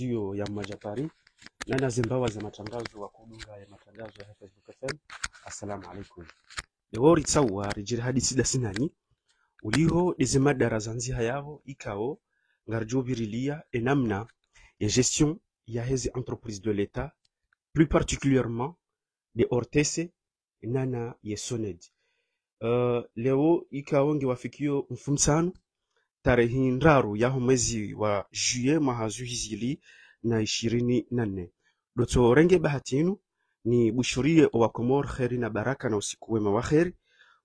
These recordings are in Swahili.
jio ya majapari na na zimbawa za matangazo wa kudunga ya matangazo ya Facebook FM. Assalamu alaikum dewori tsawa rijira hadisi dasinanyi uliho dizimadara zanziha yavo ikao ngarjobirilia enamna ya gestion ya hezi entreprise de l'etat plus particulièrement de ortese nana ya soned uh, leo ikao ngewafikio mfumsanu tarehi ndaru ya mwezi wa juye mahazu hizili na ishirini na nne renge bahati yenu ni bushurie o wakomor kheri na baraka na usiku wema wa kheri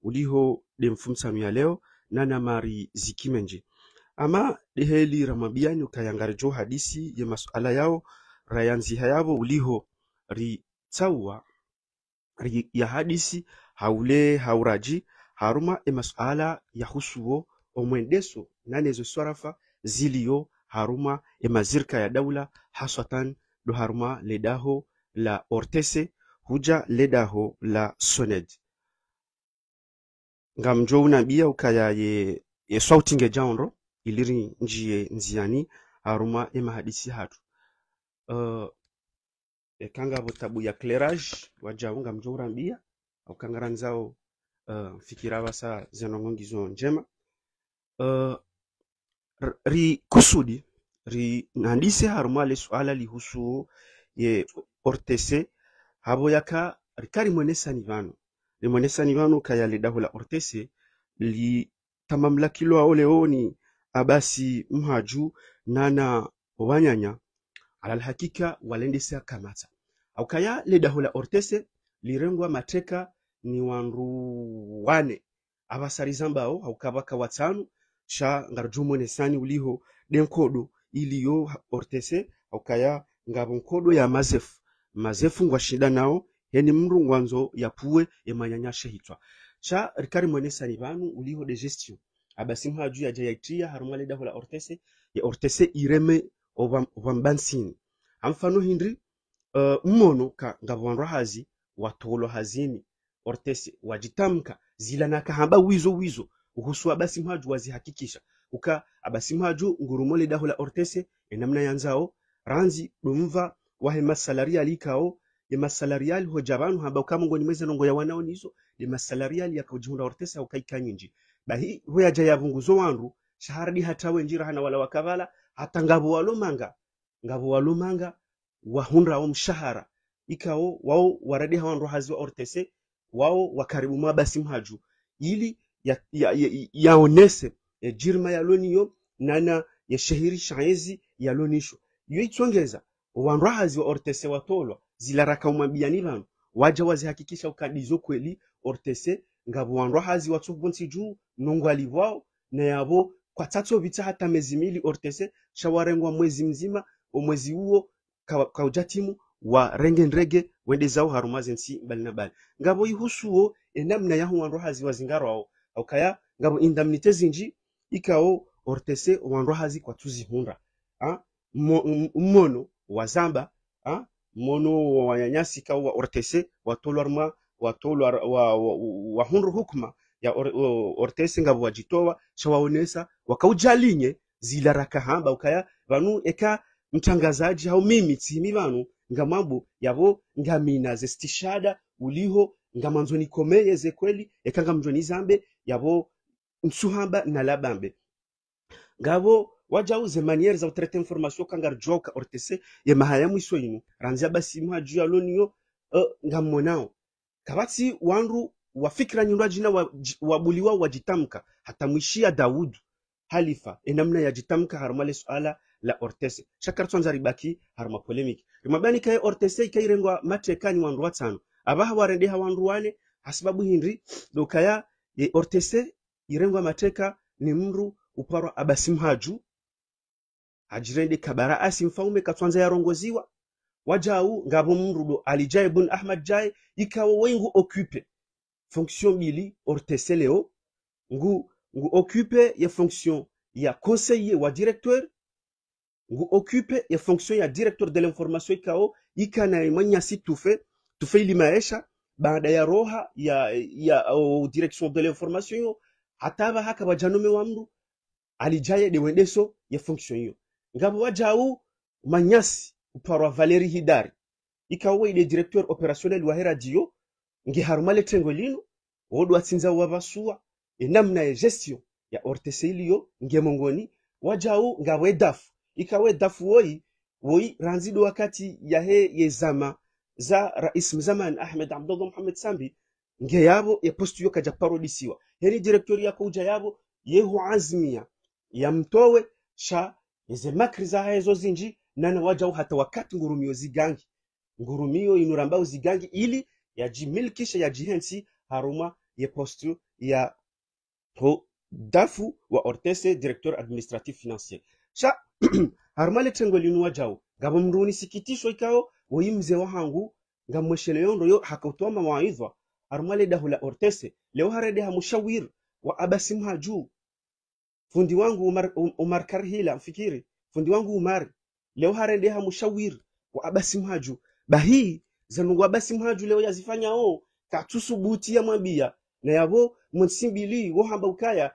uliho demfumsanu ya leo na namari zikimenji ama deheli ramabiani ukayangarijo hadisi ya masuala yao rayanzi yavo uliho ritsaua ri ya hadisi haule hauraji haruma e masuala ya yahusuwo omwendeso nanezo swarafa ziliyo haruma e mazirka ya daula haswatan do haruma ledaho la ortese huja ledaho la soned ngam jowuna ɓiya ukaya ye, ye swautinge jaonro iliri njiye nziyani haruma ema mahadisi hatu uh, e kanga bo tabu ya clairage wajawu ngam jowran ɓiya au kangaran uh, ee, fikirawa sa zenongongizo njema Eh, kusudi rikusudi rinandise haruma le suala lihusu ye ortese habo yaka nivano vanu mwenesa nivano kaya lidahu la ortese litamamlakilo ao leoni abasi mhaju nana wanyanya alalhakika walendesa kamata au kaya le la ortese lirengwa mateka ni wandu wane avasari zambao kabaka watanu sha ngarjumo jumone sanyu liho den kodo iliyo ortese okaya ngabo nkodo ya mazefu mazefu ngwa shida nao yani mru ngwanzo yapuwe emanyanyashe hitwa cha rikari mwene sani banu uliho de gestion abasi mhaju ya jayaitia harumwa leda hula ortese ya ortese ireme ovambansini amfano hindri uh, mmono ka ngavanrwa hazi watolo hazini ortese wajitamka zilanaka hamba wizo wizo uhusu abasi abasimhaju wazihakikisha uka abasi abasimhaju ngurumole daho la ortese enamna yanzao ranzi dumva wahe masalaria likao ye masalarial ho jabanu haba hamba ni mweze nongo ya wanao nizo ye masalarial yakojihunda ortese ukaikanyinji bahi hoya jaya vunguzo wandu shahara di hata wenjira hana wala wakavala hata ngabo walomanga ngabo walomanga wahunra wa mshahara ikao wao waradi hawa nruhazi wa ortese wao wakaribu mwa basimhaju ili ya, ya, ya, yaonese eh, ya jirima yaloniyo nana ya ezi yalonisho iyo icyongereza wandu wanrahazi wa ortese watolwa zilaraka umwambiyani vanhu waja wazihakikisha ukadizo kweli ortese ngabo wandu ahazi watsubunsi juu nongwali vwao na kwa yavo kwatatsovitsa hata mezi mili ortese shawarengwa mwezi mzima omwezi uo kauja timu wa renge nrege wende zao harumaze nsi mbali na bali ngabo ihusuo enamna yahu wandu ahazi wazingarwao okaya ngabo indemnité zinji ikao ortese wandwa hazi kwa tuzihunda ha? Ah, mmono wa zamba ha? Ah, mmono wa wanyanyasi ikawo wa ortese watolwarma watolwar wa, wa, wa hunru hukma ya or, ortese ngabo wajitowa shawaonesa wakaujalinye zilaraka hamba ukaya vanu eka mtangazaji hau mimi tsimi vanu ngamambo yavo ngamina zestishada uliho ngama nzo nikomeye ze kweli ekanga mjo nizambe yabo nsuhamba na labambe ngabo wajauze maniere za kutraite information kanga joka ortese ye mahaya mwiso inu ranzia basi mwa juu ya loniyo uh, e, ngamonao kabati wanru wafikira nyindu ajina wabuliwa wa wajitamka hatamwishia Daudu halifa enamna ya jitamka harumale suala la ortese shakar tsonza ribaki haruma polemiki rimabani kaya ortese kai rengwa matrekani wanru watano abaha warende hawandu wane hasababu hindri dokaya ye ortese irengwa mateka ni mru uparwa abasimhaju hajirende kabara asi mfaume katwanza yarongoziwa wajau ngabo do alijaye bun ahmad jaye ikawa wengu occupe fonction bili ortese leo ngu ngu occupe ya fonction ya conseiller wa directeur ngu occupe ya fonction ya directeur de l'information ikao ikana imanya situfe tufaili maisha baada ya roha ya, ya direction de l'information yo hatava haka bajanume wa mndu alijaye de wendeso ya function yo ngabo wajau manyasi uparwa Valerie Hidari ikawe ile directeur opérationnel wa ngi harumale tengo lino atsinza wa basua enamna ya gestion ya orteselio iliyo ngemongoni wajau ngawe dafu ikawe dafu woi woi ranzidu wakati ya he yezama za rais mzamani ahmed abdullah Muhammad sambi nge yabo ya postu yo kaja parodisiwa heri direktori ya kuja yabo yehu azmia ya mtowe sha ize makri za hezo zinji na na wajau hata wakati ngurumio zigangi ngurumio inurambao zigangi ili ya jimilkisha ya jihensi haruma ya postu ya ho dafu wa ortese directeur administratif financier sha harumale tengo linuwa jau gabo mruni sikitisho ikao oyi mzee wahangu ngamweshele yondo yo hakautoa mawaidha arumaledahu la ortese leo haredeha mushawir wa abasimha juu fundi wangu umar, um, umar karhila mfikiri fundi wangu umar leo haredeha mushawir wa abasimha juu zanu wa abasimha juu leo yazifanya o katusu buti ya mwambia na yavo monsimbili hamba ukaya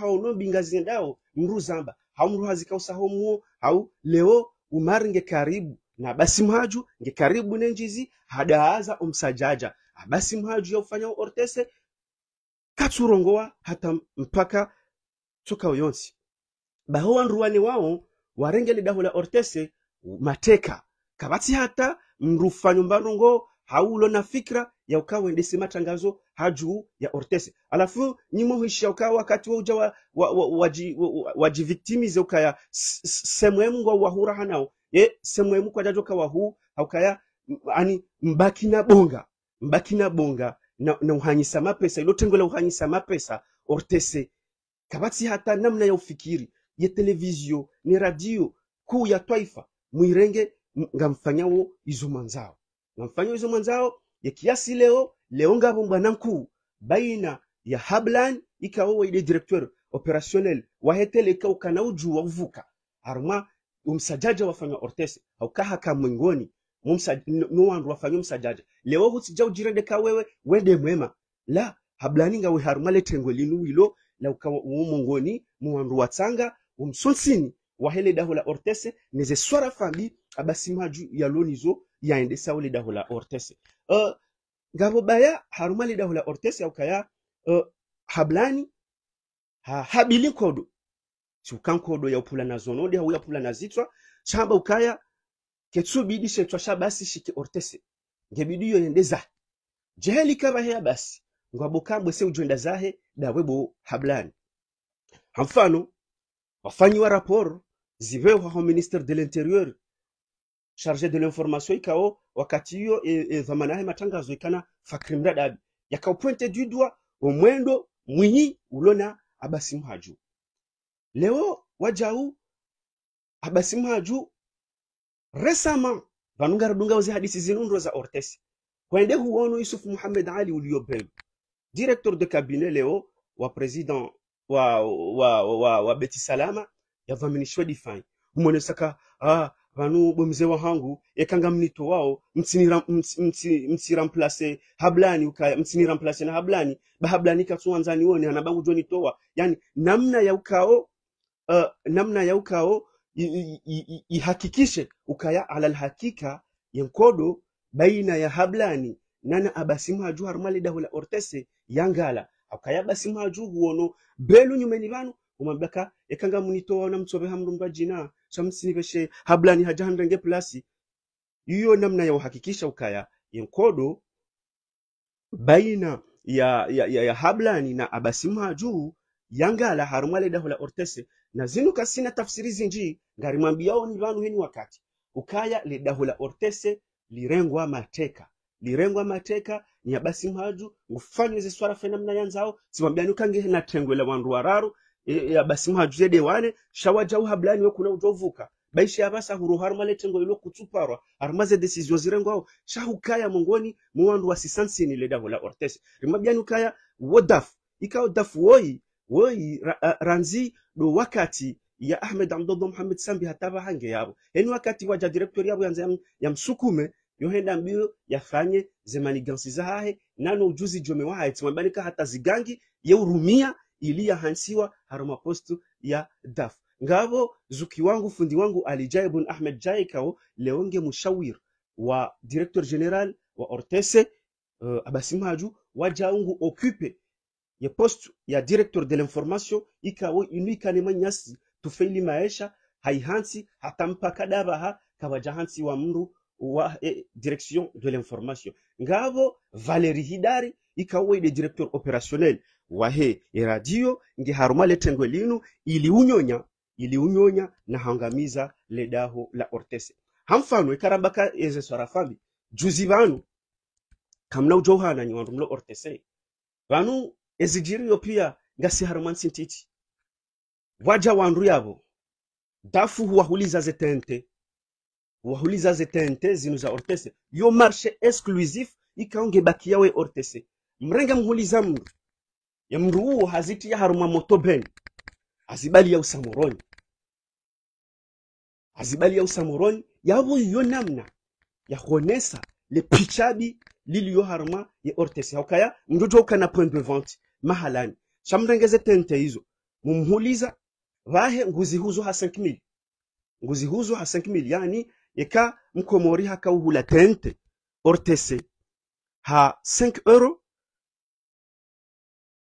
haono onombi ngaziendao mru zamba hau mruha zikausaho muo hau leo umar nge karibu na basi mhaju ngikaribu nenjizi hadaaza umsajaja abasi mhaju yaufanyao uortese katsurongowa hata mpaka tsuka uyonsi bahowa nruwani wao warenge dahu la ortese mateka kabati hata mrufa nyumbano haulo na fikra ya ukawa endesi matangazo hajuu ya ortese alafu nyimohisha ukawa wakati wauja wajiviktimize wa, wa, wa, wa, ukaya semwemu ngo wahuraha nao ye semwe semwemu kwatatoka wahu haukaya ani mbaki na bonga mbaki na bonga na, na uhanyisa mapesa ilo tengo la uhanyisa mapesa ortese kabati hata namna ya ufikiri ye televizio ni radio kuu ya twaifa mwirenge ngamfanyawo izumanzao mwanzao ngamfanyawo izo ya kiasi leo leo ngabo bwana mkuu baina ya hablan ikawo ile directeur opérationnel wahetele ikaukana wa uvuka arma umsajaja wafanya ortese aukaha ka mwingoni nowandu wafanya umsajaja lewo hutsija ujirende ka wewe wende mwema la hablaninga wiharuma lethengo linu wilo la ukawa uumongoni muwandu watsanga umsunsini wahele daho la ortese neze swara fabi abasimaju yalonizo yaende sawo le daho la ortese uh, ngabo baya haruma le daho la ortese aukaya uh, hablani ha, habili kodo ya upula na zonodi ya uya upula na zitwa chamba ukaya ketsu bidi ketsubidi twasha basi shiki ortese yo yendeza jeheli kava heya basi ngwabokambwe se ujwenda zahe da webo hablani hamfano wafanyi wa raporo zivewa ho minister de l'interieur charge de l'information ikao wakati hiyo dhamana e, e, yahe matangazo ikana fakrimradabi yakaupwente didwa omwendo mwinyi ulona abasi mhaju leo wajau abasimu haju resama vanunga radunga uzi hadisi zinundro za ortesi kwende huono yusuf muhammad ali uliobelu director de cabinet leo wa president wa wa wa, wa beti salama yavaminishwe difai mumonesaka ah, vanu bomze wahangu ekanga mnito wao msiramplase hablani ukaya msiniramplase na hablani bahablani katuanzani wone hanabangu joni towa yani namna ya ukao uh, namna ya ukao ihakikishe ukaya alal hakika yankodo baina ya hablani nana abasimuhaju harumalidahula ortese yangala akaya basimuhaju huono belu nyumeni banu umabaka yakanga munitoa na mtsobe hamrumba jina samsinibeshe hablani haja hamrenge plasi hiyo namna ya uhakikisha ukaya yankodo baina ya, ya, ya, ya hablani na abasimuhaju yangala harumalidahola ortese na zinu kasina tafsiri zinji ngari ngarimwambiyao ni vanu heni wakati ukaya lidahula ortese lirengwa mateka lirengwa mateka nya basi mhaju ngufanywe fena mna yanzao simwambiani ukange na tengwe la wandu wararu e, e, ya basi mhaju yede wane shawajau hablani we kuna ujovuka baishi ya basa huru haruma le tengwe ilo kutuparwa zirengwa desizio zirengwao shahukaya mungoni muwandu wa sisansi sisansini ledahula ortese rimabia rimwabiani ukaya wodafu ikawo dafu woyi woyi ranzi do wakati ya Ahmed Amdodo Muhammad Sambi hataba hange yabo eni wakati waja director yabo yanze yamsukume yohenda mbio yafanye zemanigansi zahahe nano ujuzi jome wahaye tsimabanika hata zigangi ya urumia ili ya hansiwa haruma postu ya daf ngavo zuki wangu fundi wangu alijaye bun Ahmed jaye kao leonge mushawir wa direktor general wa ortese uh, abasimaju wajaungu okupe ya post ya director de l'information ikawo ikawe inwikanemo nyasi tufeili maisha haihansi hata hatampaka dabaha kabaja hansi wa mru wa eh, direction de l'information ngabo Valeri Hidari ikawe de directeur opérationnel wahe e radio ngi haruma letengwe linu ili unyonya na hangamiza ledaho la ortese hamfano ikarabaka e eze sarafambi juzi vanu kamna ujohana nyiwandu mlo ortese vanu ezigiriyo pia ngasiharumansi ntiti waja wandu yabo dafu huwahuliza zetente huwahuliza tente zinu za ortese yo marche exclusif ikaonge baki yawe ortese mrenga mhuliza mndu ya mndu uwo haziti haruma moto ben azibali ya usamoroni azibali ya usamoroni yabo yo namna yahonesa le pichabi liliyo haruma ye ortese haukaya mndu jo ukana point de vente mahalani chamrengeze tente hizo mumhuliza vahe nguzi huzo ha 5000 nguzi huzo ha 5000 yani yeka mkomori hakauhula tente ortese ha 5 euro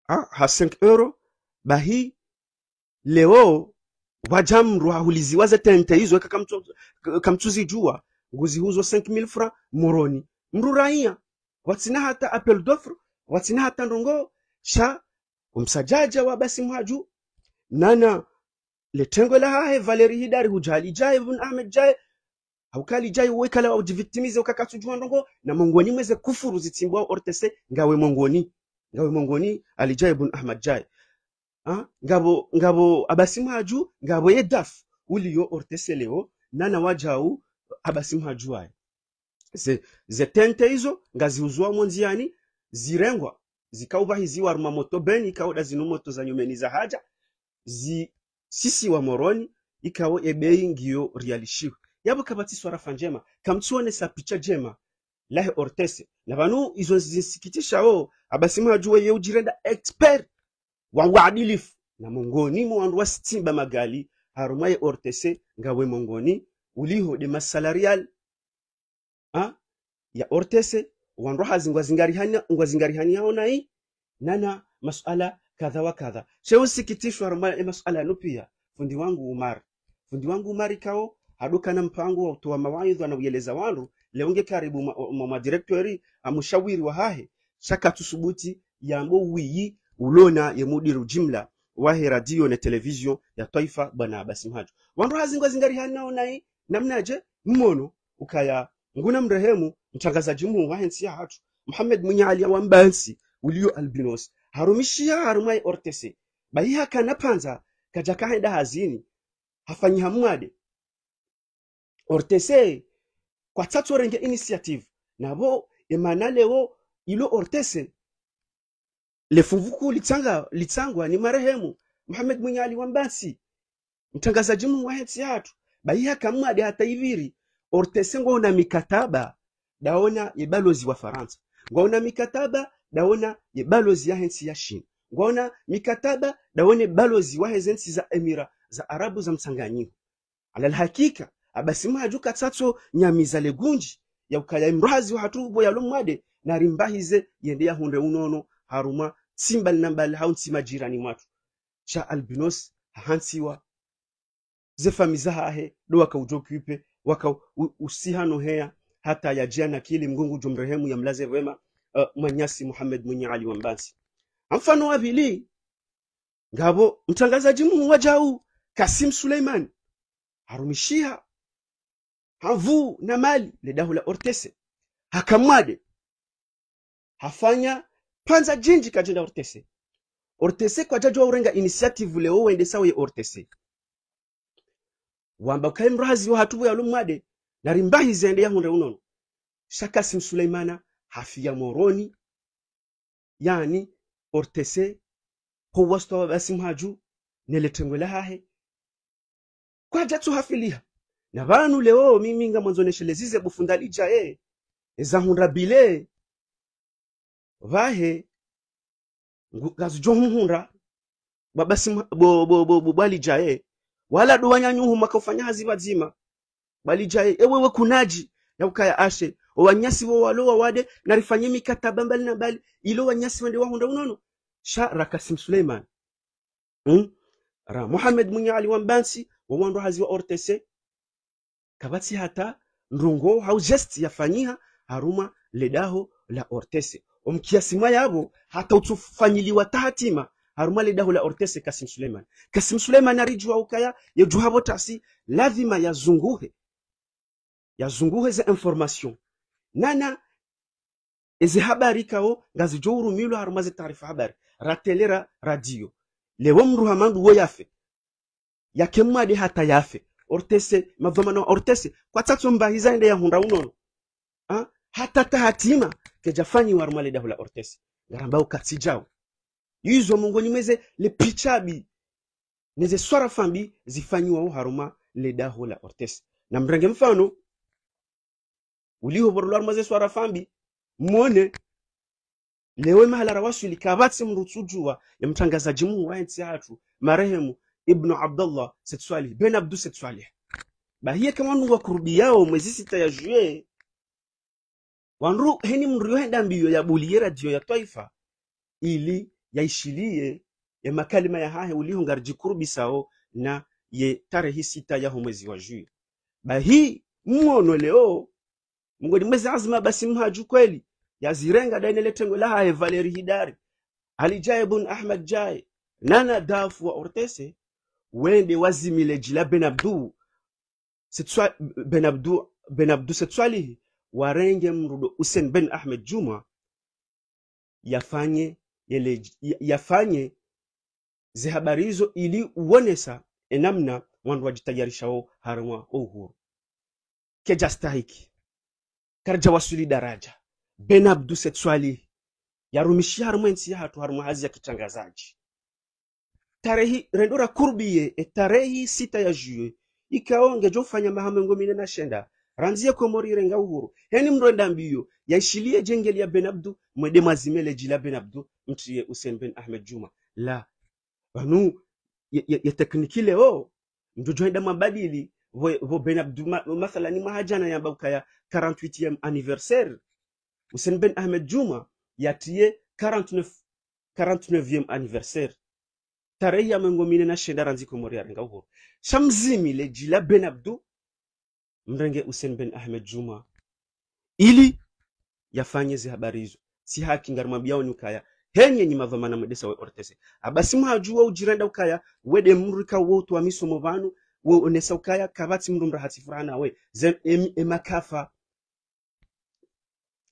ha, ha 5 euro bahi leo wajamru hahulizi waze tente hizo eka kamtuzi jua nguzi huzo 5000 francs moroni mruraia watsina hata appel d'offre watsina hata ndongo tsha omusajjaja wa basi mwaju nana letengo la hahe valeri hidari hujali jaye ibn ahmed jaye haukali jaye uwekala wa ujivitimize ukakatu juwa nongo na mongoni mweze kufuru zitsimbwa ortese ngawe mongoni ngawe mongoni alijaye ibn ahmed jaye ha? Ah, ngabo ngabo abasimwaju ngabo yedaf uliyo ortese leo nana wajau abasi mwaju wae ze tente hizo ngazi ngaziuzwamo nziani zirengwa zikaubaha izi waruma moto beni ikauda zino moto za nyumeni za haja zi sisi wa moroni ikawo ebei ngiyo rialishiwe yabo kabati swara fanjema kamtsuone sa picha jema lahe ortese na banu izo zisikitisha o abasima ajuwe ye ujirenda expert wa uadilifu na mongoni mo wandu stimba magali haruma ye ortese ngawe mongoni uliho de masalarial ha? Ah, ya ortese hazi wanrohazi ngwazingarihaniyaho nai nana masuala kadha wa kadha cheusikitishwa e masuala yanu pia fundi wangu umar fundi wangu umar kao ikao na mpango wa utoa mawaidha na uyeleza wanru leonge karibu mwa directory amushawiri wa hahe chaka tusubuti yango wiyi ulona ya mudiru jimla wahe radio na television ya taifa bwana abasi mhajo wandu hazingwa zingari hanao nai namnaje mmono ukaya nguna mrehemu mtangazaji mungu hensi ya hatu muhammad wa mbansi uliyo albinos harumishiya harumai ortese bayiha kana panza kajaka henda hazini hafanyiha mwade ortese kwa tsatorenge initiative nabo emana lewo ilo ortese lefuvuku litsanga litsangwa ni marehemu muhammad munyali mbansi mtangazaji mungu wahensi hatu bayiha kamwade hata iviri ortese ngo na mikataba daona yebalozi wa faransa na mikataba daona yebalozi ya hensi ya shin ngo na mikataba daone balozi wa hensi za emira za arabu za msanganyiko alalhakika abasima ajuka tsatso nyamiza legunji ya ukaya imrazi wa ya lumade na rimbahize yende ya hunde unono haruma tsimbali nambali hauntsima jirani mwatu cha albinos hahansiwa zefamiza hahe do wakaujokiupe waka usihanoheya hata yajana kili mngungu jumrehemu mlaze wema uh, manyasi muhammad mwenye ali wambasi mfano wa ngabo mtangazaji mhu wajau kasim suleiman harumishia havu na mali ledahu la ortese hakamwade hafanya panza jinji kajenda ortese ortese kwa jajwa urenga initiative leo wende sawa ye ortese wamba mrazi wa wahatubu ya lumwade narimbahi zende yahunde unono sim msuleimana hafiya moroni yani ortese howasto basi mhaju neletengwe lahahe kwajatsu hafiliha na vanu leo mimi nga mwanzoneshelezise bufundalija e ezahunda bile vahe ngazujohumhunda babasi bali jae wala nyuhu dowanyanyuhuma kaufanyazi bazima balijaye ewewe kunaji ya ukaya ashe wanyasi wa walo wa wade narifanyi mikataba mbali na bali ilo wanyasi wende wa hunda unono sha rakasim suleiman hmm? ra muhammad munya ali wa wando hazi wa ortese kabati hata nrungo hau jest yafanyiha haruma ledaho la ortese omkiasima yabo hata utufanyiliwa tahatima harumali dahula ortese Kasim Suleiman. Kasim Suleiman arijua ukaya yejuha botasi lazima yazunguhe yazunguhe ze information nana ezi habari kao ngazijourumirwe harumaze taarifa habari ratelera radio lewo mruhamandu wo yafe yakemwade hata yafe ortese mavamano ortese kwatsatsombahiza ende yahunda unono ha? hata tahatima kejafanyi warumali dahula ortese ngarambao katsijao yuzo mongoni mweze le pichabi neze swara fambi zifanyiwawo haruma le daho la ortes na mrenge mfano ulihoborolwar maze swara fambi mone lewe mahalara wasu li kabatse mrutsujuwa ya mtangazaji mungu enti hatu marehemu ibnu abdallah setsalih ben abdu setsalih bahiye kama nungu kurubi yao mwezi sita ya juye wanru heni mruyo henda mbiyo ya buliye radio ya taifa ili yaishilie ya makalima ya hahe ulihonga rijikuru sao na ye tarehi sita ya mwezi wa jui bahi mwono leo mngoni mwezi azma basi mhaju kweli yazirenga dainele tengo la hahe Valeri Hidari alijaye bun Ahmad jaye nana dafu wa ortese wende wazimile jila benabdu setwa benabdu benabdu warenge mrudo usen ben Ahmed Juma yafanye yele, yafanye zihabari hizo ili uonesa enamna wandu wajitayarishawo harimwa ouhuru kejastahiki karja wasuli daraja ben abdu setswali yarumishia harimwa ensi yahatu harimwa hazi ya kitangazaji tarehi rendora kurbiye etarehi sita ya juye ikaonge jofanya mahamengo mine na shenda ranzie komorire nga uhuru yani mroenda mbiyo yaishilie jengeli ya Ben Abdu mwede mazimele jila Ben Abdu mtuye Hussein Ben Ahmed Juma la banu ya teknikile o mtu joenda mabadili vo, vo Ben Abdu ma, mathala ni mahajana ya bauka ya 48e anniversaire Hussein Ben Ahmed Juma yatiye 49 49e anniversaire tarehe ya mengo mine na shenda ranzi komorire renga uhuru shamzimi le jila Ben Abdu mrenge Hussein Ben Ahmed Juma ili yafanye zi habari hizo si haki ngarimwambiao nyukaya henye nyimavamana mwedesa we ortese abasi mwajua ujirenda ukaya wede mrika wotu wa misomo vanu we onesa ukaya kavatsi mrumra hatifurana we zem em, emakafa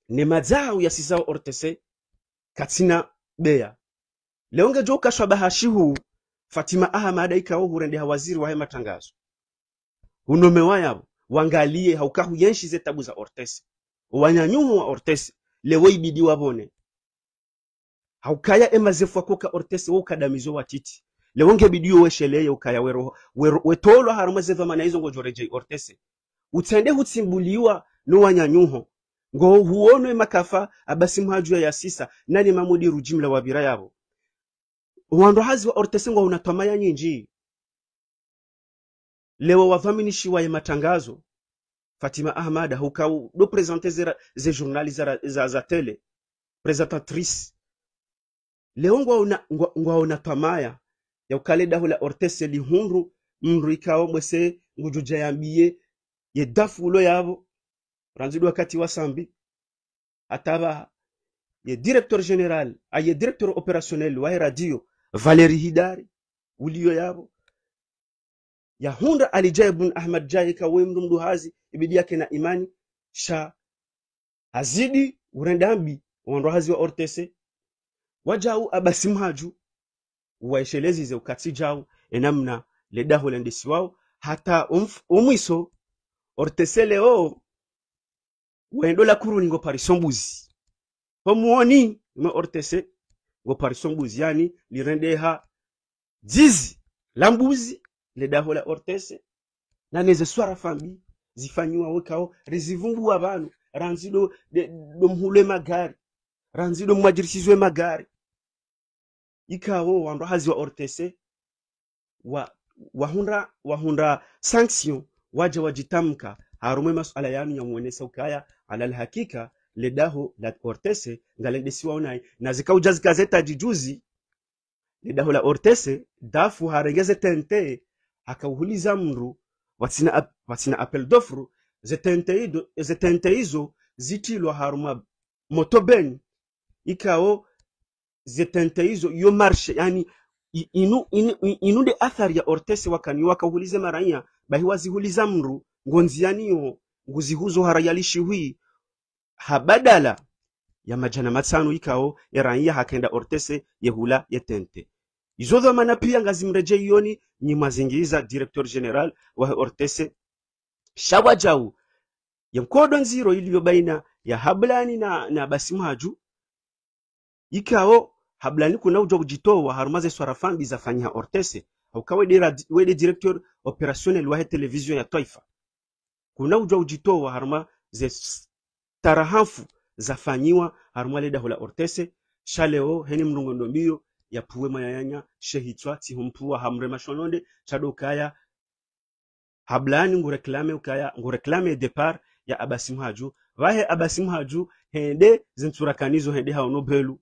ne mazao madzau yasizao ortese katina beya leonge jo ukashwa bahashihu fatima aha madaika wo hurende hawaziri wahe matangazo unome wayabo wangalie ze tabu za ortesi wanyanyumu wa ortesi ibidi wabone haukaya emazefu akoka ortesi woukadamizo watiti lewongebidiyo wesheleye ukaya wero, wero, wetolo harumazeva mana izo ngojoreje ortese utsende hutsimbuliwa nowanyanyuho ngo huonwe makafa abasi mhajua ya sisa nani mamudi rujimla wabira yabo wandohazi wa ortesi ngo unatwamaya nyinji leo wadhaminishi ya matangazo Fatima ahmad hukau do presenter zera ze journaliste za, za, za tele presentatrice leo ngwaona ngwaona tamaya ya ukaleda hula ortese lihunru mru ikao mwese ngujuja yambiye ye dafu ulo yabo ranzidu wakati wa sambi ataba ye directeur général aye directeur opérationnel wa radio Valeri Hidari ulio yabo yahunda alijabun ahmad jahika we mndu mduhazi ibidi yake na imani sha hazidi urendambi wandohazi wa ortese wajau abasimhaju waeshelezize ukatsi jau enamna ledaho lendisi wao hata umf, umwiso ortese leo wendola ni ngo parisombuzi homuoni ime ortese ngo yani lirendeha dzizi la mbuzi le dahola ortese naneze swara fambi zifanyiwa wekao rizivungua vanu ranzido domhulwe magari ranzido mwajirisizwe magari ikawo wandu wa ortese wa wahunda wahunda sanction waja wajitamka harumwe masuala yanu ya muonesa ukaya ala alhakika ledaho la ortese ngaledesiwaonai na zikauja zikazeta jijuzi ledaho la ortese dafu harengeze tente akauhuliza mndu vatsina, vatsina appel d'offre zetente izo zitilwa haruma moto benyi ikawo zetente izo yo marshe yani inu, inu, inude athari ya ortesi wakani wakauhulize maraiya bahiwazihuliza mndu ngonzianiyo nguzihuzo harayalishiwi habadala ya majana matano ikawo ya raia hakenda ortese yehula yetente Hizo dhamana pia ngazimreje yoni ni mazingiza director general wa Ortese shawajau ya mkodo nziro iliyo baina ya Hablani na, na Basimhaju ikao Hablani kuna uja kujitoa harumaze swarafambi zafanya Ortese aukawe dira wede director opérationnel wa television ya taifa kuna ujo kujitoa haruma ze tarahafu zafanyiwa haruma leda hula Ortese shaleo heni mrungondo mbio yapuwema mayayanya shehitwa tihumpuwa hamrema shononde chado ukaya hablani ngureklame ukaya ngureklame depart ya abasimu haju vahe abasimu haju hende zinturakanizo hende haono belu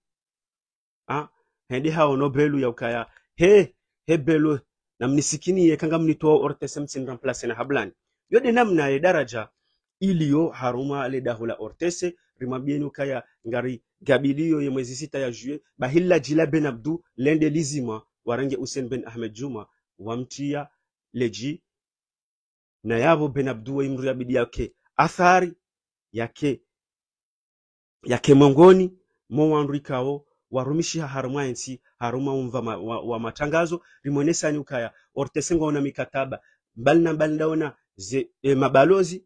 ha? hende haono belu ya ukaya he he belu na mnisikini ye kanga mnitoa ortesem sinramplace na hablani yode namna ye daraja iliyo haruma ledahula dahula ortese rimabieni ukaya ngari gabilio ya mwezi sita ya juye bahilla jila ben abdu lende lizima warange usen ben ahmed juma wamtia leji na yabo ben abdu imru ya bidi yake athari yake yake mongoni mo wanrikawo warumishi haharuma ensi haruma umva ma, wa, wa matangazo rimonesani ukaya ortesenga ona mikataba mbali na mbali ndaona ze, e, mabalozi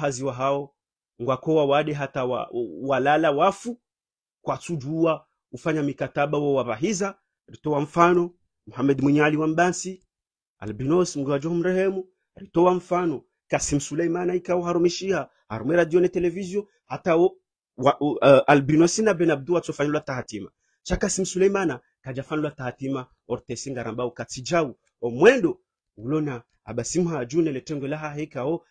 haziwa hao ngwakowa wade hata wa, walala wafu kwa kwatsujuwa ufanya mikataba wa wabahiza alitoa mfano muhamed mwinyali wa mbansi albinos mgwajo mrehemu alitoa mfano kasim suleimana ikao harumishia harume radio ne televizio hata wo, wa, uh, albinos na ben abdu watsofanyilwa tahatima cha kasim suleimana kajafanilwa tahatima ortesingarambao katijau omwendo ulona abasimu hajune letengwe laha hikao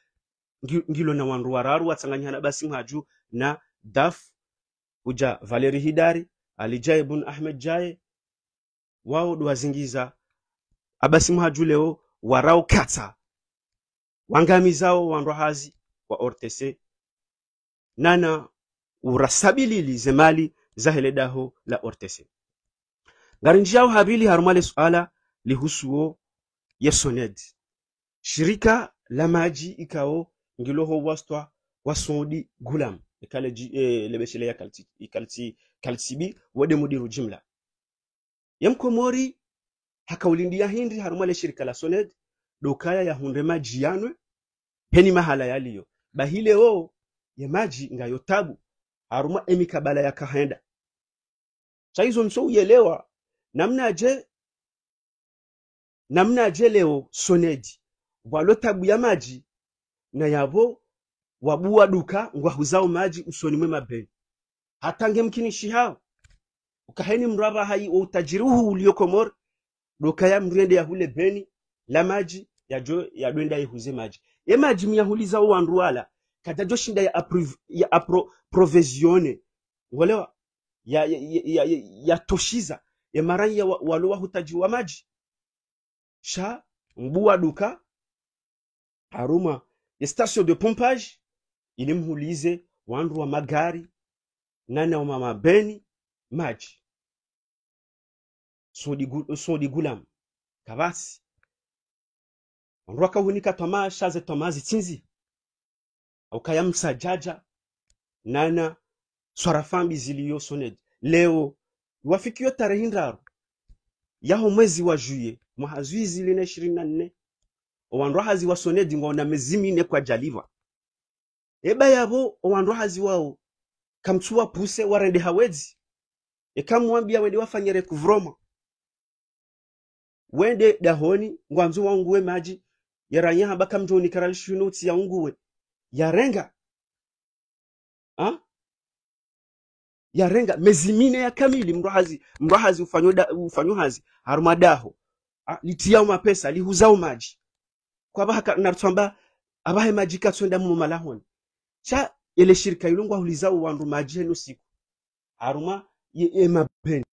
ngilo na wandu wararu na basi mhaju na daf uja valeri hidari alijae bun ahmed jae wao duwazingiza abasi mhaju leo warau katsa wangamizao wandu hazi wa ortese nana urasabilili zemali zahele daho la ortese ngarinjiyao habili harumale suala lihusuo yesoned shirika la maji ikao ngiloho waswa wasoɗi gulam e kala eh, leɓe seleya kalsibi wode mudiru jimla yamko mori hakawlindi ya hindi harumale shirika la soned dokaya ya yahunde maji yanwe heni mahala yaliyo bahile o ya maji ngayo tabu haruma emikabala ya kahenda saizo mso uyelewa namna je namna je leo sonedi walotabu tabu ya maji na yabo wabua duka ngwahuzao maji usoni mwema be hatange mkinishi hao ukaheni mraba hai wa utajiri huu ulioko mor duka ya mrende ya hule beni la maji ya jo ya dwenda ihuze maji ye maji miyahuliza wa ndwala kadajo shinda ya apro, ya apro, provisione ngolewa ya ya, ya, ya, ya toshiza ya marai ya walowa hutaji wa maji sha mbuwa duka haruma station de pompage inimhulize wandu wa magari nane wa beni maji sodi gulam kabasi wandu akahunika twama shaze twama zitsinzi aukayamsa jaja nana swarafambi ziliyo soneji leo wafikiyo tarehe ndaru yaho mwezi wa juye mwaha zwi ishirini na nne sone dingwa na mezimi ne kwa jaliva eba yabo owandwahazi wao kamtsuwa puse warende hawezi ekamwambia wende wafanyere kuvroma wende dahoni ngwanzu waunguwe maji yaranya haba kamjoni karalishunuti yaunguwe yarenga ha? yarenga mezimine ya kamili mrwahazi mrwahazi ufanyo hazi harumadaho litia mapesa lihuzao maji kwa baka narutsamba abahe majika tswenda mu malahon cha ele shirika ilongwa huliza uwandu maji henu siku aruma ye, ye mabeni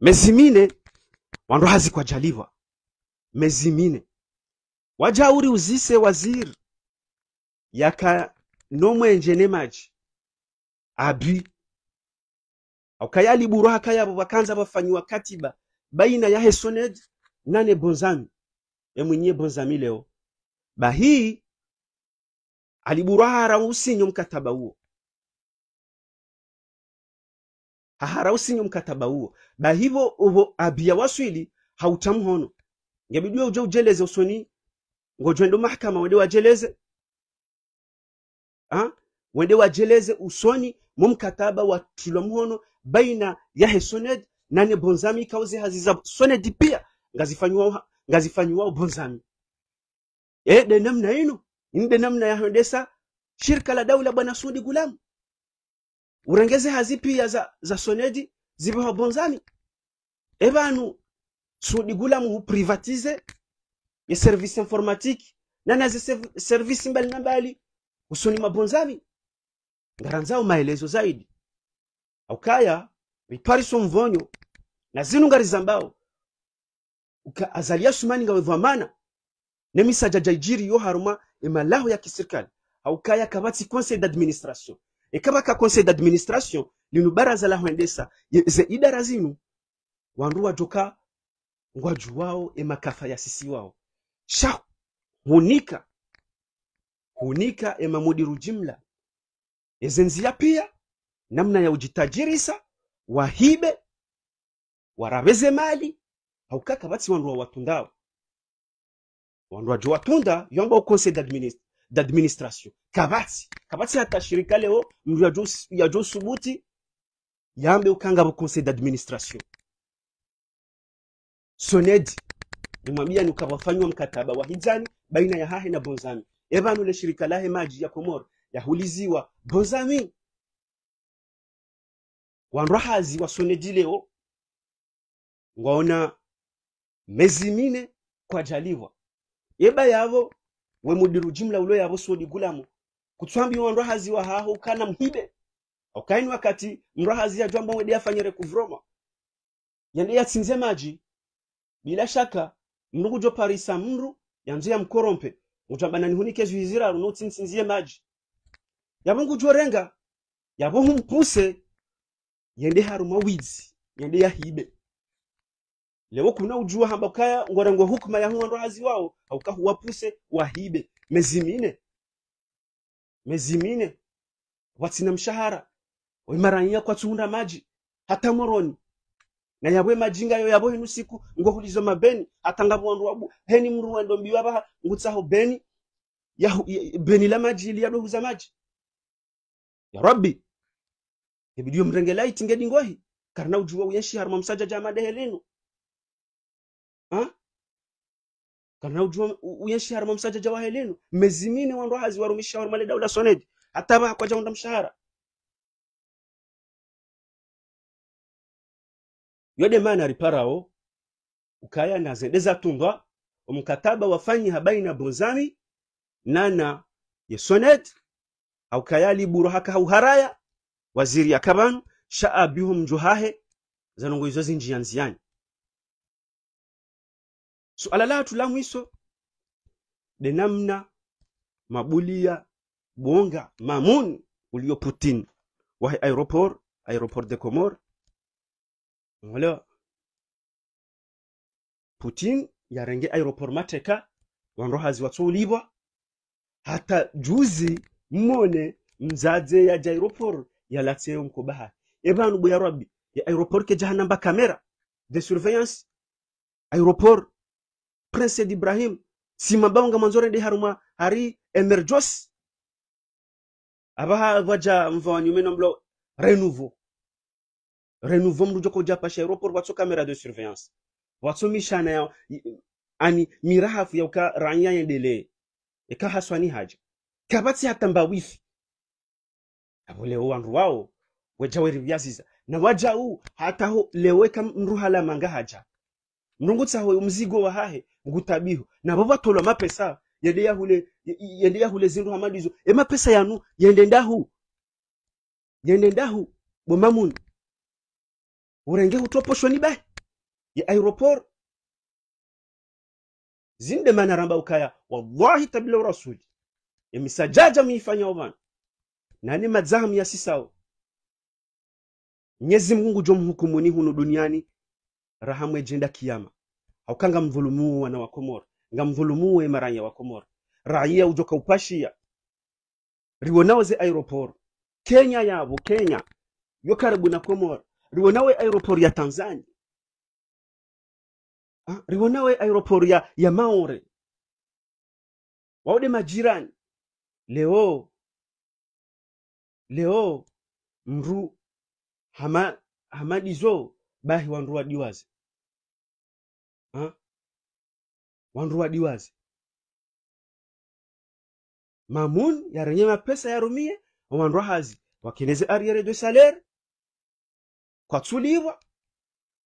mezimine wandu hazi kwa mine mezimine wajauri uzise waziri yaka nomwenje ne maji abi akayaliburwa hakayabo bakanza bafanyiwa katiba baina ya hesoned nane bonzami emwinyiye bonzami leo bahii aliburahara usinyo mkataba huo hahara usinyo mkataba huo bahivo uvo abia waswili hautamuhono ngebidiwe uje ujeleze usoni ngojwendo mahakama wende wajeleze ha? wende wajeleze usoni mumkataba wa watulwa baina ya hesoned nane bonzami kauze haziza sonedi pia ngazifanyiwa ngazifanyiwa ubunzami e eh, de namna eno yimɓe namna yaho ndesa shirka la daula bwana sudi gulam urengeze hazipia za, za sonedi zipewa bonzami e eh, banu sudi gulam huprivatize ye service informatique nana ze service mbalimbali usoni mabonzami ngaranzao maelezo zaidi aukaya vipariso mvonyo na zinu ngarizambao azaliyasu maninga wevamana nemisaja yo haruma emalaho ya kisirikali aukaya kabatsi conseil d'administration ekabaka conseil d'administration linu baraza la hwendesa ze idara zinu wandu wajoka ngwaju wao emakafa ya sisi wao sha hunika hunika emamudiru jimla ezenzia pia namna ya ujitajirisa wahibe warabeze mali haukaka batsi wandu wa watundawo wandu waje watunda yamba conseil d'administration kabatsi kabatsi hata shirika leo ya yajo subuti yambe ukanga bo conseil d'administration sonedi nimwambia nikawafanywa mkataba wa hijani baina ya hahe na bonzami evanu le shirika lahe maji ya komoro yahuliziwa bonzami wanrahazi wa wasonedi leo ngwaona mezi kwajaliwa yeba yavo we mudiru jimla ulo yavo suodigulamo kutswambi wa ndwahazi wa haho ukana mhibe okaini wakati mndwahazi yajwamba wede yafanyire kuvroma yande yatsinze maji bila shaka mnukujo parisa mndu yanzu yamkorompe utambana nihunike zihiziraro notsinsinziye maji yamungujo renga yavo humpuse yende haruma wizi yende yahibe lewo ujua hamba kaya ngorango hukuma ya huwa ndoazi wao huwapuse wahibe mezimine mezimine watsina mshahara we maranya kwa kwatsuhunda maji hata moroni na yabwe majinga yo yabo henu siku ngo hulizo mabeni atanga bwandu wabu heni mru mruwendo mbiwa baha ngutsaho beni ya, ya beni la maji ili yabwe huza maji ya rabbi ebidiyo mrengelaiti ngohi karna ujua uyenshi harma msaja jama dehelenu kanaujua uyeshihara mamsaja jawahelenu mezimini wandu hazi warumishahara male dawla sonedi hata vakwaja unda mshahara yode mana riparao ukaya zendeza tunga omukataba wafanyi habaina bozami nana yesonet aukayali buru haka hauharaya waziri ya shaabihum juhahe zanongo izo zinjiya nziyani so latu lamwiso mwiso de namna mabulia bonga mamun ulio Putin wahi aeroport aeroport de Comore wala Putin yarenge aeroport mateka wanrohazi watsolibwa hata juzi mmone mzaze ya jaeroport yalatseyo mkobaha ebanu buyarwabi ya aeroport ke jahanamba kamera de surveillance aeroport prince d'ibrahim si mabanga manzore nde haruma hari emerjos abaha vaja aba ha waja renouveau renouveau mndu joko japa chez aéroport watso caméra de surveillance watso mi shana ya ani mi ya yauka ranya yendele eka haswani haja kabatsi atamba wifi abo leo wandu wao wejaweri vyaziza na waja wajau hataho leweka mruhala manga haja ho mzigo wa hahe ngutabiho nabo batola mapesa yende yahule yende yahule zindu hamadizo emapesa yanu yende ndahu yende ndahu bomamun urenge hutoposhwa ni bae ya aeroport zinde mana ramba ukaya wallahi tabila rasuli emisajaja muifanya ovana nani ya sisao nyezi mungu jomhukumuni hunu duniani rahamu ejenda kiyama haukhanga mdhulumuu wana wa komor nga mdhulumuwe maranya wa komoro raia ujoka upashia ze aeroporo kenya yabo kenya yo karibu na komora riwonawe aeroporo ya tanzania ha? Ah, riwonawe aeroporo ya, ya maore waude majirani leo leo mru hama, hamadizo bahi diwazi ha? wandu wadiwazi mamun yarenye mapesa yarumie omandu ahazi wakeneze arriere de salaire kwatsuliwa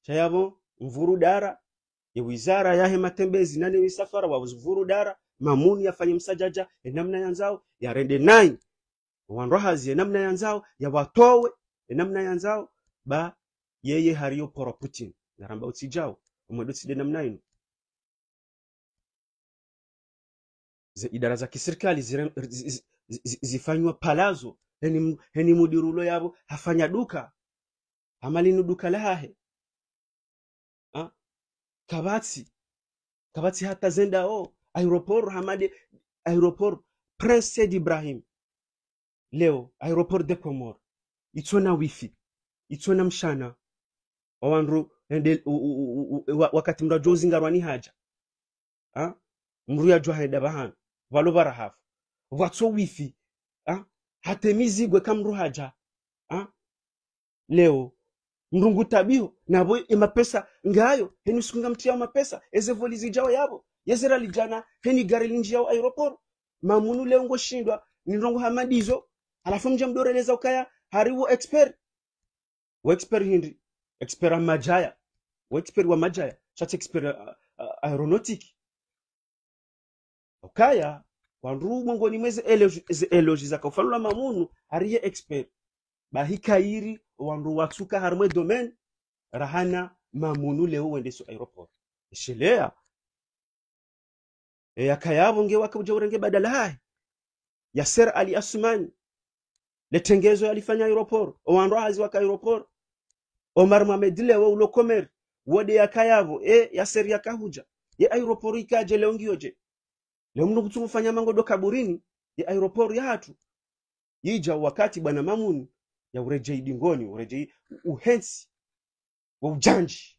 chayavo mvuru dara ewizara yahe matembezi nane misafara wavuzuvuru dara mamuni yafanye msajaja enamna yanzao yarende nai wandu ahazi enamna yanzao yawatowe enamna yanzao ba yeye hariyo poro putin naramba utsijao umedoside namna hino. idara za kiserikali zifanywa palazo heni, mudirulo yavo hafanya duka hamalinu duka lahahe ha? Ah, kavatsi kavatsi hata zendao aeroport hamade aeroport prince said ibrahim leo aeroport de comor itsona wifi itsona mshana wawanru wakati mndu ajozingarwani haja ha? mndu yajohareda bahanu valo varahafu vatso wifi ha? hatemizigwe kamndu haja ha? leo mrungu tabiho navo emapesa ngayo heni siku ngamtiyao mapesa ezevoli zijao yavo yezera lijana heni gari linjiyao aeroporo mamunu leo ngoshindwa nindongo hamadizo alafu mja mdoreleza ukaya hariwo expert wo expert hindi expert en majaya uexpert wa majaya shati expert uh, uh, aeronautic ukaya wandu mwongoni mweze elogi zakaufalula mamunu ariye expert bahikairi wanru watsuka harimwe domaine rahana mamunu leo wendeso aeroport eshelea yakayavo e, nge wakabuja urenge badala hai yaser ali asumani letengezo yalifanya aeroport wandu ahazi waka aeroport omar mame dile wawlo komer woɗeya kayago e ya seria kahuja ye aéroport ikaje leongiyoje lemno kutumfanya mango do kaburini ye ya hatu yija wakati bwana mamuni ya urejei dingoni urejei uhensi wa ujanji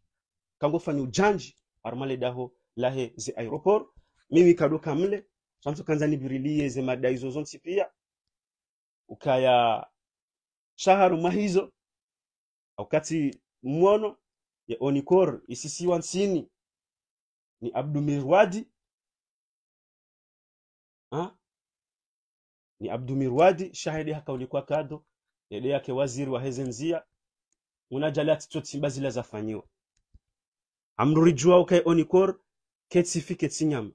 kango fanya ujanji armale daho lahe ze aéroport mimi kaduka mle samso kanza nibirilie ze madai zozonsi pia ukaya shaharu mahizo wakati mwono ya onikor kor isisiwan sini ni abdumirwadi ha? Ah, ni abdumirwadi shahidi hakaonekwa kado yede yake waziri wa hezenzia unajalati totsimba zile zafanyiwa amrurijua ukai onikor ketsifi ketsinyama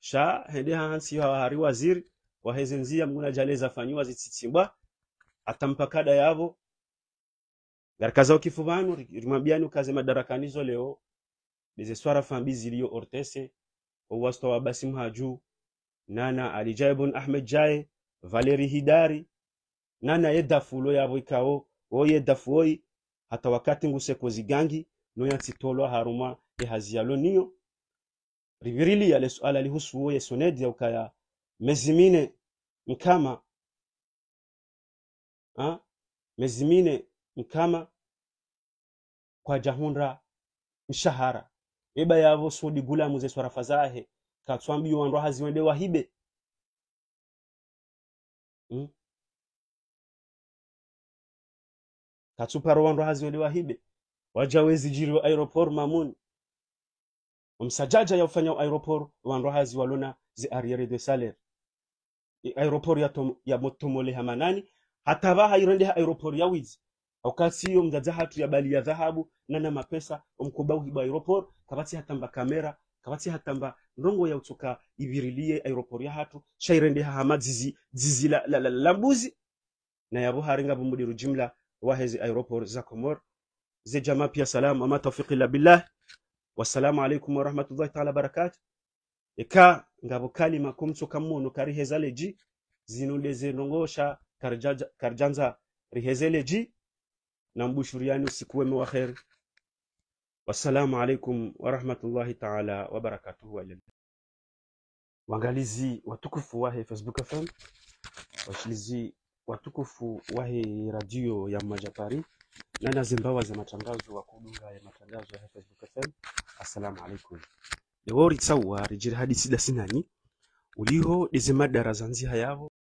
sha hede hansi hawahari waziri wa hezenzia muna jale zafanyiwa zitsitsimba atampakada yavo katika zao kifuvano rimwabiani ukaze madarakanizo zo leo swara fambi ziliyo ortese owasitwa wa basim haju nana alijaye bon ahmed jaye valeri hidari nana yedafulo yabo ikao oye dafuoi hata wakati nguseko zigangi noyansitolwa haruma ehaziyalo niyo rivirili yale suala lihusu uwe sonedi ukaya mezimine mkama ha? mezimine nkama kwajahunra nshahara eba yavo sudi gulamu swarafa zahe katswambi wandwa haziwende wahibe hmm? katsuparo wandwa haziwende wahibe wajawezi jiri wa aeroport mamuni omsajaja yafanya aeroport wandwa hazi walona ze arriere de salaire aeroport ya, tom, ya motomole manani hata hairende ha aeroport yawizi okasiyo e nga hatu ya bali ya dhahabu nana mapesa omkubauhiba aeropor kavatsi hatamba kamera kavatsi hatamba ndongo ya utsoka ibirilie aeropor ya hatu shairende hahama zizi zizi la, la, la, la mbuzi na yabo haringa bumudiru jimla hezi aeropor za komor ze jama pia salamu ama tawfiqi la billah wassalamu alaikum warahmatullahi taala barakatu eka ngabo kalima komtsoka mmono zinu leze nongosha karjanza riheze leji na mbushuriani usiku wema wa kheri. Wassalamu alaikum warahmatullahi taala wabarakatuhu. Wangalizi watukufu wahe Facebook FM, washilizi watukufu wahe radio ya majapari na nazimbawa za matangazo wa kudunga ya matangazo ya Facebook FM. Assalamu alaikum dewori tsawa rijiri hadisi sinani uliho dizima dara zanzi hayavo